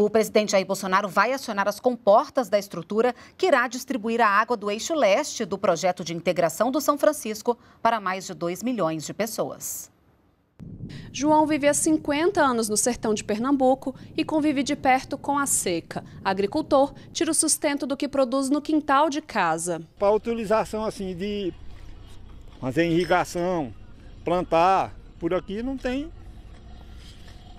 O presidente Jair Bolsonaro vai acionar as comportas da estrutura que irá distribuir a água do eixo leste do projeto de integração do São Francisco para mais de 2 milhões de pessoas. João vive há 50 anos no sertão de Pernambuco e convive de perto com a seca. Agricultor, tira o sustento do que produz no quintal de casa. Para utilização assim de fazer irrigação, plantar, por aqui não tem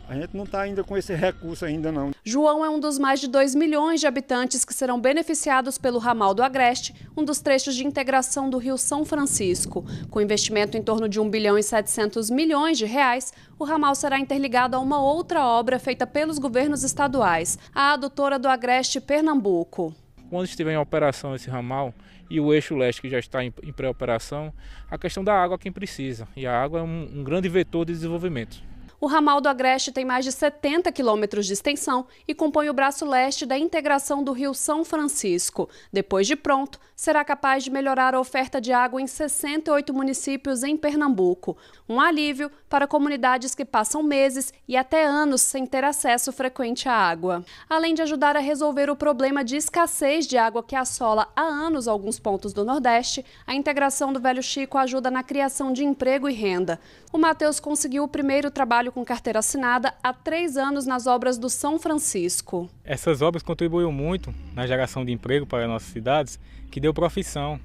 a gente não está ainda com esse recurso ainda não. João é um dos mais de 2 milhões de habitantes que serão beneficiados pelo ramal do Agreste, um dos trechos de integração do Rio São Francisco. Com investimento em torno de 1 bilhão e 700 milhões de reais, o ramal será interligado a uma outra obra feita pelos governos estaduais, a adutora do Agreste Pernambuco. Quando estiver em operação esse ramal e o eixo leste que já está em pré-operação, a questão da água é quem precisa. E a água é um, um grande vetor de desenvolvimento. O ramal do Agreste tem mais de 70 quilômetros de extensão e compõe o braço leste da integração do Rio São Francisco. Depois de pronto, será capaz de melhorar a oferta de água em 68 municípios em Pernambuco. Um alívio para comunidades que passam meses e até anos sem ter acesso frequente à água. Além de ajudar a resolver o problema de escassez de água que assola há anos alguns pontos do Nordeste, a integração do Velho Chico ajuda na criação de emprego e renda. O Matheus conseguiu o primeiro trabalho trabalho com carteira assinada há três anos nas obras do São Francisco. Essas obras contribuíram muito na geração de emprego para nossas cidades, que deu profissão.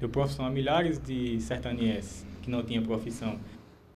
Deu profissão a milhares de sertanienses que não tinham profissão.